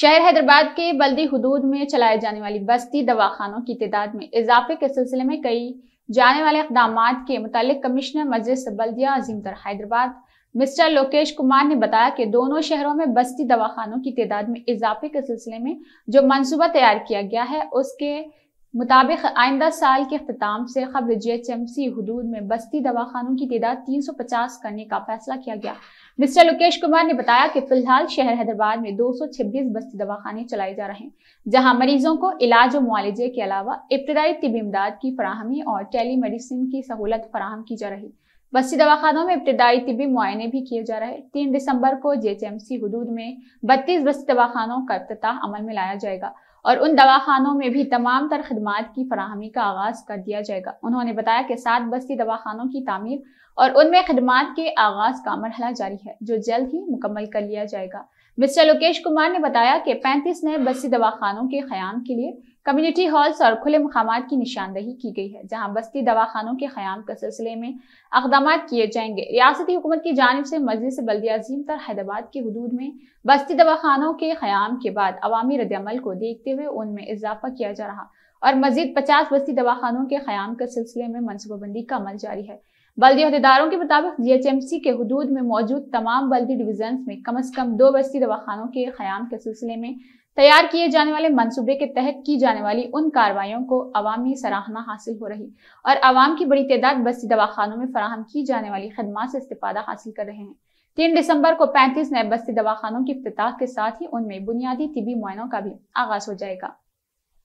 शहर हैदराबाद के बल्दी हदूद में चलाई जाने वाली बस्ती दवाखानों की तादाद में इजाफे के सिलसिले में कई जाने वाले इकदाम के मुतल कमिश्नर मजलिस बल्दिया अजीमतर हैदराबाद मिस्टर लोकेश कुमार ने बताया कि दोनों शहरों में बस्ती दवाखानों की तादाद में इजाफे के सिलसिले में जो मनसूबा तैयार किया गया है उसके मुताबिक आइंदा साल के अख्ताम से खबर जी एच एम सी हदूद में बस्ती दवाखानों की तदाद तीन सौ पचास करने का फैसला किया गया मिस्टर लोकेश कुमार ने बताया कि फिलहाल शहर हैदराबाद में दो सौ छब्बीस बस्ती दवाखाने चलाए जा रहे हैं जहाँ मरीजों को इलाज और मुआलजे के अलावा इब्तदाई तबी इमदाद की फराहमी और टेली मेडिसिन की सहूलत फराहम की जा रही बस्ती दवाखानों में इब्तदाई तबी मुआयने भी किए जा रहे तीन दिसंबर को जे एच एम सी हदूद में बत्तीस बस्ती दवाखानों का अफ्ताह अमल में लाया जाएगा और उन दवाखानों में भी तमाम तर खदमात की फरहमी का आगाज कर दिया जाएगा उन्होंने बताया कि सात बस्ती दवाखानों की तमीर और उनमें खदमात के आगाज का मरहला जारी है जो जल्द ही मुकम्मल कर लिया जाएगा मिस्टर लोकेश कुमार ने बताया कि पैंतीस नए बस्ती दवाखानों के क्याम के लिए कम्युनिटी हॉल्स और खुले मकाम की निशानदही की गई है जहां बस्ती दवाखानों के क्याम के सिलसिले में अकदाम किए जाएंगे रियासती हुकूमत की जानब से मजलिस बल्दियाजीम अजीम तर हैदराबाद के हदूद में बस्ती दवाखानों के क्याम के बाद अवामी रद्दमल को देखते हुए उनमें इजाफा किया जा रहा और मजीद पचास बस्ती दवाखानों के क्याम के सिलसिले में मनसूबाबंदी का अमल जारी है बल्दी अहदेदारों के मुताबिक जीएचएमसी के हदूद में मौजूद तमाम बल्दी डिवीजन में कम अज कम दो बस्ती दवाखानों के क्याम के सिलसिले में तैयार किए जाने वाले मनसूबे के तहत की जाने वाली उन कार्रवाईओं को अवामी सराहना हासिल हो रही और आवाम की बड़ी तादाद बस्ती दवाखानों में फराहम की जाने वाली खदमा से इस्ता हासिल कर रहे हैं तीन दिसंबर को पैंतीस नए बस्ती दवाखानों की अफ्ताह के साथ ही उनमें बुनियादी तिबी मुआनों का भी आगाज हो जाएगा